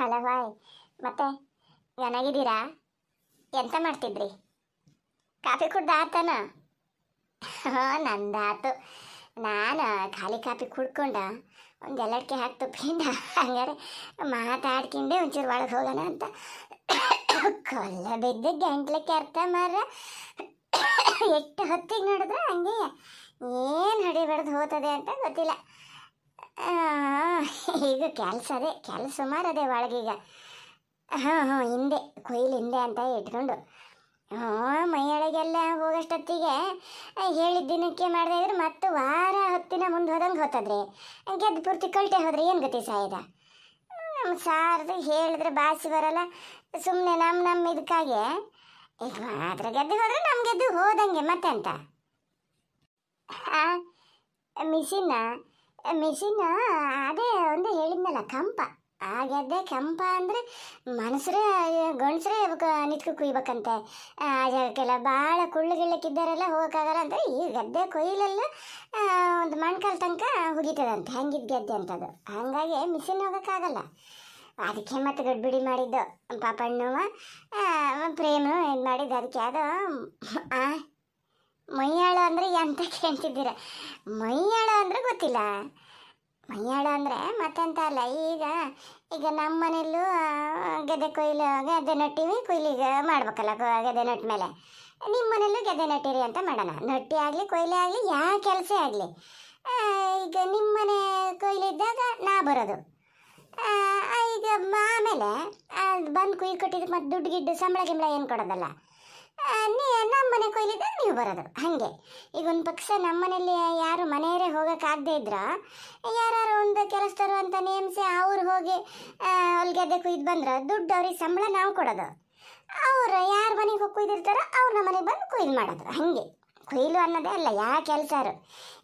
hello hi ಮತ್ತೆ ಚೆನ್ನಾಗಿದ್ದೀರಾ ಎಂತ ಮಾಡ್ತಿದ್ರಿ ಕಾಫಿ ಕುಡ್ದು ಆತನ ಹಾಂ ನಂದಾತು ನಾನು ಖಾಲಿ ಕಾಫಿ ಕುಡ್ಕೊಂಡ ಒಂದು ಎಲ್ಲಡ್ಕೆ ಹಾಕಿ ತುಪ್ಪಿಂದ ಹಂಗಾರೆ ಮಾತಾಡ್ಕೊಂಡೆ ಒಂಚೂರು ಒಳಗೆ ಹೋಗೋಣ ಅಂತ ಕೊಲ್ಲ ಬಿದ್ದ ಗಂಟ್ಲಕ್ಕೆ ಅರ್ಥ ಮಾರ ಎಷ್ಟು ಹೊತ್ತಿಗೆ ನೋಡಿದ್ರೆ ಹಂಗೆ ಏನು ಹಡಿಬಾರ್ದು ಹೋಗ್ತದೆ ಅಂತ ಗೊತ್ತಿಲ್ಲ ಈಗ ಕೆಲಸ ಅದೇ ಕೆಲಸ ಸುಮಾರು ಅದೇ ಒಳಗೀಗ ಹಾಂ ಹಾಂ ಹಿಂದೆ ಕೊಯ್ಲು ಹಿಂದೆ ಅಂತ ಇಟ್ಕೊಂಡು ಹಾಂ ಮೈಯೊಳಗೆಲ್ಲ ಹೋಗೋಷ್ಟೊತ್ತಿಗೆ ಹೇಳಿದ ದಿನಕ್ಕೆ ಮಾಡಿದ್ರೆ ಇದ್ರೆ ಮತ್ತೆ ವಾರ ಹೊತ್ತಿನ ಮುಂದೆ ಹೋದಂಗೆ ಹೋತದ್ರಿ ಗೆದ್ದು ಪೂರ್ತಿ ಕಳ್ಟೆ ಹೋದ್ರೆ ಏನು ಗತಿ ಸಾಯದ ನಮ್ಮ ಸಾರ್ದು ಹೇಳಿದ್ರೆ ಬಾಸಿ ಬರಲ್ಲ ಸುಮ್ಮನೆ ನಮ್ಮ ನಮ್ಮ ಇದಕ್ಕಾಗೆ ಈಗ ಮಾತ್ರ ಗೆದ್ದು ಹೋದ್ರೆ ನಮ್ಮ ಗೆದ್ದು ಹೋದಂಗೆ ಮತ್ತೆ ಅಂತ ಹಾಂ ಮಿಷಿನ್ ಅದೇ ಒಂದು ಹೇಳಿದ್ನಲ್ಲ ಕಂಪ ಹಾಗದೆ ಕೆಂಪ ಅಂದರೆ ಮನಸ್ರೇ ಗಂಡಸ್ರೇ ನಿತ್ಕೊ ಕುಯ್ಬೇಕಂತೆ ಆ ಜಾಗಕ್ಕೆಲ್ಲ ಭಾಳ ಕುಳ್ಳು ಗಿಳ್ಳಕ್ಕಿದ್ದಾರೆಲ್ಲ ಹೋಗೋಕ್ಕಾಗಲ್ಲ ಅಂದರೆ ಈ ಗದ್ದೆ ಕೊಯ್ಲೆಲ್ಲ ಒಂದು ಮಣ್ಕಾಲ ತನಕ ಹುಗಿತದಂತೆ ಹಂಗಿದ್ ಗದ್ದೆ ಅಂತದು ಹಾಗಾಗಿ ಮಿಷಿನ್ ಹೋಗೋಕ್ಕಾಗಲ್ಲ ಅದಕ್ಕೆ ಮತ್ತೆ ಗಡ್ಬಿಡಿ ಮಾಡಿದ್ದು ಪಾಪಣ್ಣವ ಪ್ರೇಮ ಇದು ಮಾಡಿದ್ದು ಅದಕ್ಕೆ ಅದು ಮೈಯಾಳು ಅಂದರೆ ಎಂತ ಕೇಳ್ತಿದ್ದೀರ ಮೈಯಾಳು ಅಂದರೆ ಗೊತ್ತಿಲ್ಲ ಮೈಯಾಳು ಅಂದರೆ ಮತ್ತೆಂತ ಅಲ್ಲ ಈಗ ಈಗ ನಮ್ಮ ಮನೆಯಲ್ಲೂ ಗೆದೆ ಕೊಯ್ಲು ಗೆದ್ದೆ ನಟ್ಟಿವಿ ಕೊಯ್ಲಿಗೆ ಮಾಡ್ಬೇಕಲ್ಲ ಗೆದೆ ನಟ್ಟ ಮೇಲೆ ನಿಮ್ಮ ಮನೆಯಲ್ಲೂ ಗೆದೆ ನಟ್ಟಿರಿ ಅಂತ ಮಾಡೋಣ ನಟ್ಟಿ ಆಗಲಿ ಕೊಯ್ಲೆ ಆಗಲಿ ಯಾವ ಕೆಲಸ ಆಗಲಿ ಈಗ ನಿಮ್ಮ ಮನೆ ಕೊಯ್ಲಿದ್ದಾಗ ನಾ ಬರೋದು ಈಗ ಆಮೇಲೆ ಬಂದು ಕೊಯ್ಲು ಕೊಟ್ಟಿದ್ದು ಮತ್ತು ದುಡ್ಡು ಗಿಡ್ಡು ಸಂಬಳ ಗಿಂಬಳ ಏನು ಕೊಡೋದಲ್ಲ ನಮ್ಮ ಮನೆ ಕೊಯ್ಲಿದ್ದ ನೀವು ಬರೋದು ಹಾಗೆ ಈಗ ಒಂದು ಪಕ್ಷ ನಮ್ಮ ಯಾರು ಮನೆಯವರೇ ಹೋಗೋಕ್ಕಾಗದೇ ಇದ್ರ ಯಾರು ಒಂದು ಕೆಲಸದವರು ಅಂತ ನೇಮಿಸಿ ಅವ್ರು ಹೋಗಿ ಹೊಲ್ಗೆದ್ದೆ ಕುಯ್ದು ಬಂದ್ರೆ ದುಡ್ಡು ಅವ್ರಿಗೆ ಸಂಬಳ ನಾವು ಕೊಡೋದು ಅವ್ರು ಯಾರ ಮನೆಗೆ ಹೋಗಿ ಕುಯ್ದಿರ್ತಾರೋ ಅವ್ರ ನಮ್ಮ ಮನೆಗೆ ಬಂದು ಕೊಯ್ಲು ಮಾಡೋದು ಹಾಗೆ ಕೊಯ್ಲು ಅನ್ನೋದೇ ಅಲ್ಲ ಯಾವ ಕೆಲಸರು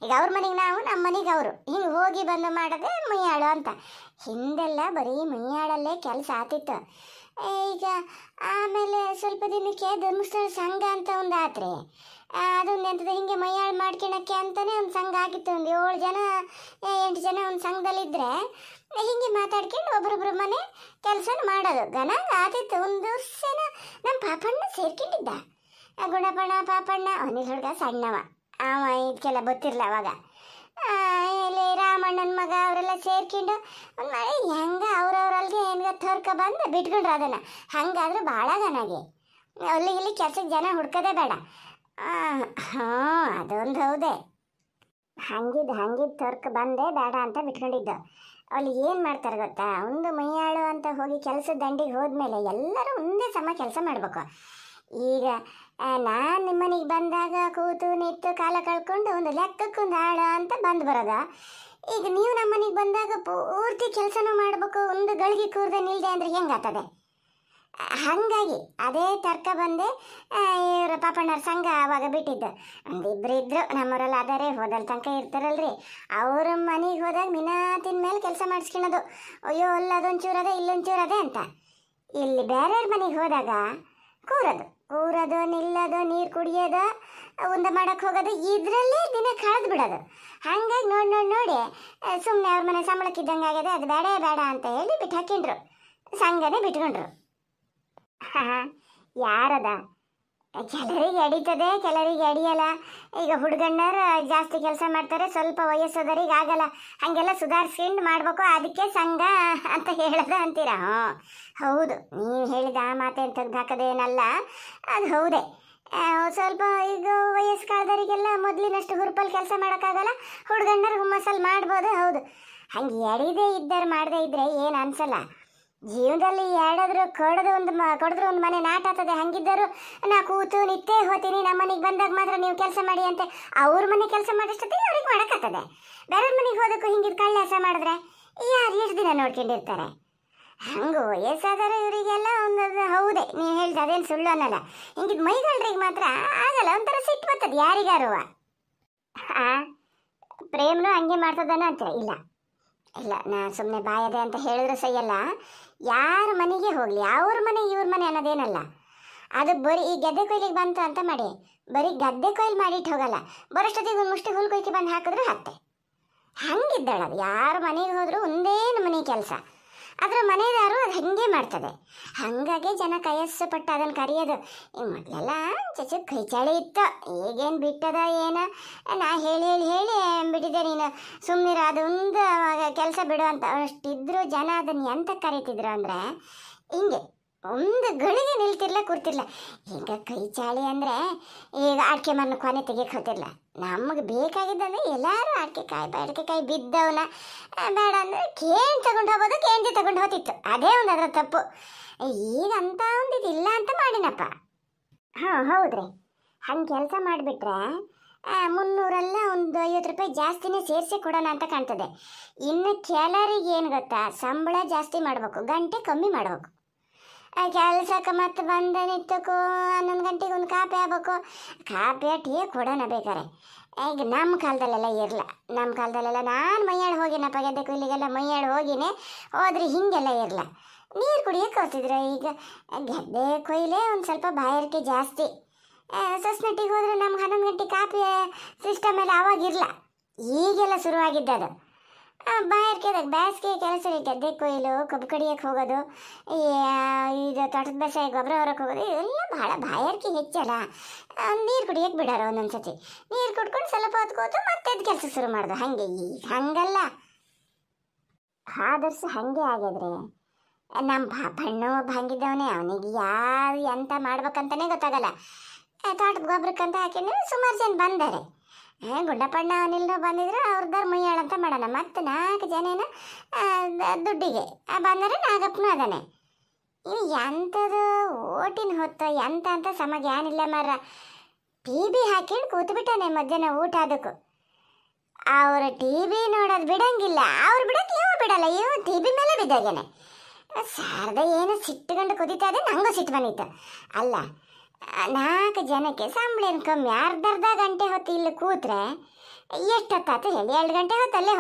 ಈಗ ಅವ್ರ ಮನೆಗೆ ನಾವು ನಮ್ಮ ಮನೆಗೆ ಅವರು ಹಿಂಗೆ ಹೋಗಿ ಬಂದು ಮಾಡೋದೇ ಮೈಯಾಳು ಅಂತ ಹಿಂದೆಲ್ಲ ಬರೀ ಮುಯ್ಯಾಳಲ್ಲೇ ಕೆಲಸ ಆತಿತ್ತು ಈಗ ಆಮೇಲೆ ಸ್ವಲ್ಪ ದಿನಕ್ಕೆ ಧರ್ಮಸ್ಥಳ ಸಂಘ ಅಂತ ಒಂದು ಆತ್ರಿ ಅದೊಂದು ಎಂತದ ಹಿಂಗೆ ಮೈಯಾಳ ಮಾಡ್ಕೊಳಕ್ಕೆ ಅಂತಲೇ ಒಂದು ಸಂಘ ಆಗಿತ್ತು ಒಂದು ಏಳು ಜನ ಎಂಟು ಜನ ಒಂದು ಸಂಘದಲ್ಲಿದ್ದರೆ ಹೀಗೆ ಮಾತಾಡ್ಕೊಂಡು ಒಬ್ರೊಬ್ರ ಮನೆ ಕೆಲಸ ಮಾಡೋದು ಗಣ ಆತಿತ್ತು ಒಂದು ವರ್ಷನ ನಮ್ಮ ಪಾಪಣ್ಣ ಸೇರ್ಕೊಂಡಿದ್ದ ಗುಣಪಣ್ಣ ಪಾಪಣ್ಣ ಅವನಿಗೆ ಹುಡುಗ ಸಣ್ಣವ ಅವ ಇದಕ್ಕೆಲ್ಲ ಗೊತ್ತಿರಲ್ಲ ಅವಾಗ ಇಲ್ಲಿ ರಾಮಣ್ಣನ ಮಗ ಅವರೆಲ್ಲ ಸೇರ್ಕೊಂಡು ಒಂದು ಮಳೆ ಹೆಂಗೆ ಅವ್ರವ್ರಲ್ಗೆ ಹೆಂಗೆ ತರ್ಕ ಬಂದು ಬಿಟ್ಕೊಂಡ್ರು ಅದನ್ನು ಹಂಗಾದ್ರೆ ಭಾಳ ಗನಾಗೆ ಅಲ್ಲಿ ಇಲ್ಲಿ ಕೆಲ್ಸಕ್ಕೆ ಜನ ಹುಡ್ಕೋದೇ ಬೇಡ ಹಾಂ ಅದೊಂದು ಹೌದೆ ಹಂಗಿದ್ದು ಹಂಗಿದ್ದು ತರ್ಕ ಬಂದೆ ಬೇಡ ಅಂತ ಬಿಟ್ಕೊಂಡಿದ್ದು ಅಲ್ಲಿ ಏನು ಮಾಡ್ತಾರೆ ಗೊತ್ತಾ ಒಂದು ಮೈಯಾಳು ಅಂತ ಹೋಗಿ ಕೆಲಸದ ದಂಡಿಗೆ ಹೋದ್ಮೇಲೆ ಎಲ್ಲರೂ ಒಂದೇ ಸಮ ಕೆಲಸ ಮಾಡಬೇಕು ಈಗ ನಾನು ನಿಮ್ಮನಿಗೆ ಬಂದಾಗ ಕೂತು ನಿಂತು ಕಾಲ ಕಳ್ಕೊಂಡು ಒಂದು ಲೆಕ್ಕಕ್ಕೊಂದು ಆಳು ಅಂತ ಬಂದು ಬರೋದ ಈಗ ನೀವು ನಮ್ಮನಿಗೆ ಬಂದಾಗ ಪೂರ್ತಿ ಕೆಲಸನೂ ಮಾಡಬೇಕು ಒಂದು ಗಳಿಗೆ ಕೂರ್ದೆ ನಿಲ್ಲದೆ ಅಂದರೆ ಹೆಂಗಾಗ್ತದೆ ಹಾಗಾಗಿ ಅದೇ ತರ್ಕ ಬಂದೆ ಇವರ ಪಾಪಣ್ಣರ ಸಂಘ ಅವಾಗ ಬಿಟ್ಟಿದ್ದು ಒಂದು ಇಬ್ಬರು ಇದ್ರು ನಮ್ಮೂರಲ್ಲಿ ಆದರೆ ಹೋದಲ್ ತನಕ ಇರ್ತಾರಲ್ರಿ ಅವರು ಮನೆಗೆ ಹೋದಾಗ ಮಿನಾತಿನ ಮೇಲೆ ಕೆಲಸ ಮಾಡಿಸ್ಕೊಳ್ಳೋದು ಅಯ್ಯೋ ಅಲ್ಲಿ ಅದೊಂಚೂರು ಅದೇ ಇಲ್ಲೊಂಚೂರು ಅದೇ ಅಂತ ಇಲ್ಲಿ ಬೇರೆಯವ್ರ ಮನೆಗೆ ಹೋದಾಗ ಕೂರೋದು ಕೂರೋದು ನಿಲ್ಲೋದು ನೀರು ಕುಡಿಯೋದು ಉಂದ ಮಾಡೋಕ್ಕೆ ಹೋಗೋದು ಇದರಲ್ಲೇ ದಿನ ಕಳೆದು ಬಿಡೋದು ಹಾಗಾಗಿ ನೋಡಿ ನೋಡಿ ನೋಡಿ ಸುಮ್ಮನೆ ಅವ್ರ ಮನೆ ಸಂಬಳಕ್ಕಿದ್ದಂಗೆ ಆಗಿದೆ ಅದು ಬೇಡ ಬೇಡ ಅಂತ ಹೇಳಿ ಬಿಟ್ಟು ಹಾಕಿಂಡ್ರು ಸಂಘನೇ ಬಿಟ್ಕೊಂಡ್ರು ಯಾರದ ಕೆಲರಿಗೆ ಅಡಿತದೆ ಕೆಲರಿಗೆ ಅಡಿಯಲ್ಲ ಈಗ ಹುಡುಗಣ್ಣರು ಜಾಸ್ತಿ ಕೆಲಸ ಮಾಡ್ತಾರೆ ಸ್ವಲ್ಪ ವಯಸ್ಸೋದರಿಗೆ ಆಗಲ್ಲ ಹಾಗೆಲ್ಲ ಸುಧಾರಿಸ್ಕೊಂಡು ಮಾಡಬೇಕು ಅದಕ್ಕೆ ಸಂಘ ಅಂತ ಹೇಳದ ಅಂತೀರ ಹ್ಞೂ ಹೌದು ನೀವು ಹೇಳಿದ ಆ ಮಾತೇನು ಹಾಕೋದೇನಲ್ಲ ಅದು ಹೌದೇ ಸ್ವಲ್ಪ ಈಗ ವಯಸ್ಸು ಮೊದ್ಲಿನಷ್ಟು ಮೊದಲಿನಷ್ಟು ಹುರುಪಲ್ಲಿ ಕೆಲಸ ಮಾಡೋಕ್ಕಾಗಲ್ಲ ಹುಡುಗಣ್ಣರು ಹುಮ್ಮಸಲ್ಲಿ ಮಾಡ್ಬೋದು ಹೌದು ಹಂಗೆ ಎಡಿದೇ ಇದ್ದರು ಮಾಡದೇ ಇದ್ದರೆ ಏನು ಅನ್ಸಲ್ಲ ಜೀವನದಲ್ಲಿ ಎರಡಾದ್ರೂ ಕಡದು ಒಂದು ಮ ಕಡಿದ್ರು ಒಂದು ಮನೆ ನಾಟಾತದೆ ಹಂಗಿದ್ದರು ನಾ ಕೂತು ನಿತ್ತೇ ಹೋತೀನಿ ನಮ್ಮ ಮನೆಗೆ ಬಂದಾಗ ಮಾತ್ರ ನೀವು ಕೆಲಸ ಮಾಡಿ ಅಂತೆ ಅವ್ರ ಮನೆ ಕೆಲಸ ಮಾಡೋಷ್ಟೊತ್ತಿಗೆ ಅವ್ರಿಗೆ ಮಾಡೋಕ್ಕತ್ತದೆ ಬೇರೆಯವ್ರ ಮನೆಗೆ ಹೋದಕ್ಕೂ ಹಿಂಗಿದ ಕಳ್ಳಸ ಮಾಡಿದ್ರೆ ಯಾರು ಎಷ್ಟು ದಿನ ನೋಡ್ಕೊಂಡಿರ್ತಾರೆ ಹಂಗು ಎಷ್ಟಾದರೂ ಇವರಿಗೆಲ್ಲ ಒಂದು ಹೌದೇ ನೀವು ಹೇಳಿದ ಅದೇನು ಸುಳ್ಳು ಅನ್ನಲ್ಲ ಹಿಂಗಿದ ಮೈಗಳ್ರಿಗೆ ಮಾತ್ರ ಆಗಲ್ಲ ಒಂಥರ ಸಿಟ್ಟು ಬರ್ತದೆ ಯಾರಿಗಾರುವ ಪ್ರೇಮ್ನು ಹಂಗೆ ಮಾಡ್ತದನ ಅಂತ ಇಲ್ಲ ಇಲ್ಲ ನಾನು ಸುಮ್ಮನೆ ಬಾಯದೆ ಅಂತ ಹೇಳಿದ್ರೆ ಸಹಿಯಲ್ಲ ಯಾರ ಮನೆಗೆ ಹೋಗಲಿ ಅವ್ರ ಮನೆ ಇವ್ರ ಮನೆ ಅನ್ನೋದೇನಲ್ಲ ಅದು ಬರೀ ಈ ಗದ್ದೆ ಕೊಯ್ಲಿಗೆ ಬಂತು ಅಂತ ಮಾಡಿ ಬರೀ ಗದ್ದೆ ಕೊಯ್ಲು ಮಾಡಿಟ್ಟು ಹೋಗಲ್ಲ ಬರೋಷ್ಟೊತ್ತಿಗೆ ಒಂದು ಮುಷ್ಟಿ ಹುಲ್ ಬಂದು ಹಾಕಿದ್ರೆ ಹತ್ತೆ ಅದು ಯಾರ ಮನೆಗೆ ಹೋದರೂ ಒಂದೇನು ಮನೆ ಕೆಲಸ ಅದರ ಮನೆಯವರು ಅದು ಹಂಗೆ ಮಾಡ್ತದೆ ಹಾಗಾಗಿ ಜನ ಕಯಸ್ಸು ಪಟ್ಟು ಅದನ್ನು ಕರೆಯೋದು ಮೊದಲೆಲ್ಲ ಚಚು ಕೈಚಾಳಿ ಇತ್ತು ಈಗೇನು ಬಿಟ್ಟದ ಏನ ನಾ ಹೇಳಿ ಹೇಳಿ ಹೇಳಿ ಬಿಟ್ಟಿದ್ದೆ ನೀನು ಸುಮ್ಮನಿರ ಅದೊಂದು ಕೆಲಸ ಬಿಡು ಅಂತ ಅಷ್ಟಿದ್ರು ಜನ ಅದನ್ನು ಎಂತ ಕರೀತಿದ್ರು ಅಂದರೆ ಹಿಂಗೆ ಒಂದು ಗಳಿಗೆ ನಿಲ್ತಿರ್ಲ ಕೂರ್ತಿರ್ಲ ಈಗ ಚಾಳಿ ಅಂದರೆ ಈಗ ಅಡಿಕೆ ಮಣ್ಣು ಕೊನೆ ತೆಗಿಯಕ್ಕೆ ಹೋತಿರ್ಲ ನಮಗೆ ಬೇಕಾಗಿದ್ದಂದ್ರೆ ಎಲ್ಲರೂ ಅಡಿಕೆಕಾಯಿ ಕಾಯಿ ಬಿದ್ದವನ ಬೇಡ ಅಂದರೆ ಕೇಂದ್ ತಗೊಂಡು ಹೋಗೋದು ಕೇಂದ್ರ ತಗೊಂಡು ಹೋಗ್ತಿತ್ತು ಅದೇ ಒಂದು ಅದರ ತಪ್ಪು ಈಗ ಅಂತ ಒಂದು ಇಲ್ಲ ಅಂತ ಮಾಡಿನಪ್ಪ ಹಾಂ ಹೌದ್ರಿ ಹಂಗೆ ಕೆಲಸ ಮಾಡಿಬಿಟ್ರೆ ಮುನ್ನೂರಲ್ಲ ಒಂದು ಐವತ್ತು ರೂಪಾಯಿ ಜಾಸ್ತಿನೇ ಸೇರಿಸಿ ಕೊಡೋಣ ಅಂತ ಕಾಣ್ತದೆ ಇನ್ನು ಕ್ಯಾಲರಿಗೆ ಏನು ಗೊತ್ತಾ ಸಂಬಳ ಜಾಸ್ತಿ ಮಾಡಬೇಕು ಗಂಟೆ ಕಮ್ಮಿ ಮಾಡಬೇಕು ಕೆಲಸಕ್ಕೆ ಮತ್ತೆ ಬಂದ ಹನ್ನೊಂದು ಗಂಟೆಗೆ ಒಂದು ಕಾಪಿ ಆಗ್ಬೇಕು ಕಾಪಿ ಟೀ ಕೊಡೋಣ ಬೇಕಾರೆ ಈಗ ನಮ್ಮ ಕಾಲದಲ್ಲೆಲ್ಲ ಇರಲ್ಲ ನಮ್ಮ ಕಾಲದಲ್ಲೆಲ್ಲ ನಾನು ಮೈಯಾಳು ಹೋಗಿನಪ್ಪ ಗೆದ್ದೆ ಇಲ್ಲಿಗೆಲ್ಲ ಮೈಯಾಳು ಹೋಗಿನೇ ಹೋದ್ರೆ ಹೀಗೆಲ್ಲ ಇರಲ್ಲ ನೀರು ಕುಡಿಯೋಕೆ ಹೋಗ್ತಿದ್ರು ಈಗ ಗೆದ್ದೆ ಕೊಯ್ಲೆ ಒಂದು ಸ್ವಲ್ಪ ಬಾಯಾರಿಕೆ ಜಾಸ್ತಿ ಸೊಸ್ನಟ್ಟಿಗೆ ಹೋದ್ರೆ ನಮ್ಗೆ ಹನ್ನೊಂದು ಗಂಟೆ ಕಾಪಿ ಸಿಸ್ಟಮ್ ಎಲ್ಲ ಅವಾಗಿರಲ್ಲ ಈಗೆಲ್ಲ ಶುರುವಾಗಿದ್ದದು ಬಾಯಾರಿಕೆದಾಗ ಬೇಸಿಗೆ ಕೆಲಸ ಗದ್ದೆ ಕೊಯ್ಲು ಕಬ್ಬು ಕಡಿಯಕ್ಕೆ ಹೋಗೋದು ಇದು ತೋಟದ ಬಸೆ ಗೊಬ್ಬರ ಹೊರಕ್ಕೆ ಹೋಗೋದು ಇದೆಲ್ಲ ಭಾಳ ಬಾಯಾರಿಕೆ ಹೆಚ್ಚಲ್ಲ ನೀರು ಕುಡಿಯಕ್ಕೆ ಬಿಡೋರು ಒಂದೊಂದ್ಸತಿ ನೀರು ಕುಡ್ಕೊಂಡು ಸ್ವಲ್ಪ ಹೊತ್ತು ಕೂತು ಮತ್ತೆ ಅದು ಕೆಲಸ ಶುರು ಮಾಡೋದು ಹಾಗೆ ಈಗ ಹಂಗಲ್ಲ ಆದರ್ಶ ಹಾಗೆ ಆಗಿದ್ರೆ ನಮ್ಮ ಒಬ್ಬ ಹಂಗಿದ್ದವನೇ ಅವನಿಗೆ ಯಾರು ಎಂತ ಮಾಡ್ಬೇಕಂತನೇ ಗೊತ್ತಾಗಲ್ಲ ತೋಟದ ಗೊಬ್ಬರಕ್ಕಂತ ಹಾಕಿದ್ರೆ ಸುಮಾರು ಜನ ಬಂದಾರೆ ಗುಡ್ಡಪ್ಪಣ್ಣ ಬಂದಿದ್ರು ಬಂದಿದ್ರೆ ಅವ್ರದ್ದಾರು ಅಂತ ಮಾಡೋಣ ಮತ್ತು ನಾಲ್ಕು ಜನನ ದುಡ್ಡಿಗೆ ಬಂದರೆ ನಾಗಪ್ಪನೂ ಅದಾನೆ ಇವು ಎಂಥದ್ದು ಓಟಿನ ಹೊತ್ತು ಎಂಥ ಅಂತ ಸಮಗೆ ಏನಿಲ್ಲ ಮರ ಟಿ ಬಿ ಹಾಕೊಂಡು ಕೂತ್ಬಿಟ್ಟಾನೆ ಮಧ್ಯಾಹ್ನ ಊಟ ಅದಕ್ಕೂ ಅವರು ಟಿ ಬಿ ನೋಡೋದು ಬಿಡಂಗಿಲ್ಲ ಅವ್ರು ಬಿಡೋಕೆ ಇವು ಬಿಡಲ್ಲ ಇವು ಟಿ ಬಿ ಮೇಲೆ ಬಿದ್ದಾಗೇನೆ ಸಾರದ ಏನು ಸಿಟ್ಟುಕೊಂಡು ಕುದೀತಾ ಇದೆ ನಂಗೂ ಸಿಟ್ಟು ಬಂದಿತ್ತು ಅಲ್ಲ ನಾಲ್ಕು ಜನಕ್ಕೆ ಸಂಬಳ ಕಮ್ಮಿ ಅರ್ಧ ಗಂಟೆ ಹೊತ್ತು ಇಲ್ಲಿ ಕೂತ್ರೆ ಎಷ್ಟೊತ್ತಾತು ಹೇಳಿ ಎರಡು ಗಂಟೆ ಹೊತ್ತಲ್ಲೇ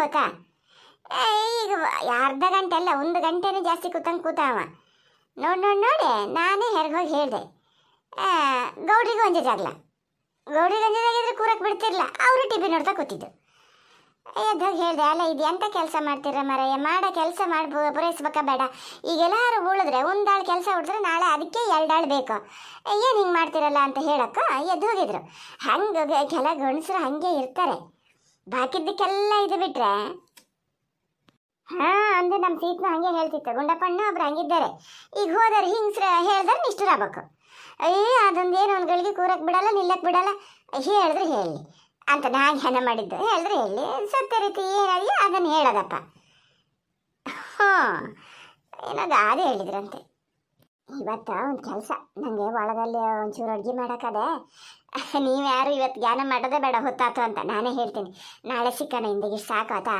ಏ ಈಗ ಅರ್ಧ ಗಂಟೆ ಅಲ್ಲ ಒಂದು ಗಂಟೆನೂ ಜಾಸ್ತಿ ಕೂತಂಗೆ ಕೂತಾವ ನೋಡಿ ನೋಡಿ ನೋಡಿ ನಾನೇ ಹೋಗಿ ಹೇಳಿದೆ ಗೌಡಿಗೆ ಒಂದೇ ಗೌಡಿಗೆ ಗೌಡ್ರಿಗೆ ಒಂದೇ ಜಾಗಿದ್ರೆ ಕೂರಕ್ಕೆ ಬಿಡ್ತಿರ್ಲಿಲ್ಲ ಅವರು ಟಿ ವಿ ನೋಡ್ತಾ ಕೂತಿದ್ದು ಎದ್ದಾಗ ಹೇಳಿದೆ ಅಲ್ಲ ಇದು ಎಂತ ಕೆಲಸ ಮಾಡ್ತೀರ ಮಾರಯ್ಯ ಮಾಡೋ ಕೆಲಸ ಮಾಡಿ ಪೂರೈಸ್ಬೇಕಾ ಬೇಡ ಈಗೆಲ್ಲರೂ ಉಳಿದ್ರೆ ಒಂದಾಳು ಕೆಲಸ ಉಳಿದ್ರೆ ನಾಳೆ ಅದಕ್ಕೆ ಎರಡಾಳು ಬೇಕು ಏನು ಹಿಂಗೆ ಮಾಡ್ತಿರಲ್ಲ ಅಂತ ಹೇಳಕ್ಕ ಎದ್ದು ಹೋಗಿದ್ರು ಹಂಗೆ ಕೆಲ ಗಂಡಸರು ಹಂಗೆ ಇರ್ತಾರೆ ಬಾಕಿದ್ದಕ್ಕೆಲ್ಲ ಇದು ಬಿಟ್ರೆ ಹಾ ಅಂದ್ರೆ ನಮ್ಮ ಸೀಟ್ನ ಹಂಗೆ ಹೇಳ್ತಿತ್ತು ಗುಂಡಪ್ಪಣ್ಣ ಒಬ್ರು ಹಂಗಿದ್ದಾರೆ ಈಗ ಹೋದರೆ ಹಿಂಗ್ಸ್ರ ಹೇಳ್ದಾರೆ ನಿಷ್ಠರಾಗಬೇಕು ಏ ಅದೊಂದೇನು ಗಳಿಗೆ ಕೂರಕ್ಕೆ ಬಿಡಲ್ಲ ನಿಲ್ಲಕ್ಕೆ ಬಿಡಲ್ಲ ಹೇಳಿದ್ರೆ ಹೇಳಿ ಅಂತ ನಾನು ಧ್ಯಾನ ಮಾಡಿದ್ದೆ ಅಲ್ರಿ ಹೇಳಿ ಸತ್ಯ ರೀತಿ ಏನಲ್ಲ ಅದನ್ನು ಹೇಳೋದಪ್ಪ ಹಾಂ ಏನದು ಅದೇ ಹೇಳಿದ್ರಂತೆ ಇವತ್ತು ಒಂದು ಕೆಲಸ ನನಗೆ ಒಳಗಲ್ಲಿ ಒಂಚೂರು ಅಡುಗೆ ಮಾಡೋಕ್ಕದೆ ನೀವು ಯಾರು ಇವತ್ತು ಧ್ಯಾನ ಮಾಡೋದೇ ಬೇಡ ಹೊತ್ತಾತು ಅಂತ ನಾನೇ ಹೇಳ್ತೀನಿ ನಾಳೆ ಸಿಕ್ಕಣ ಹಿಂದಿಗೆ ಸಾಕು ಆತಾ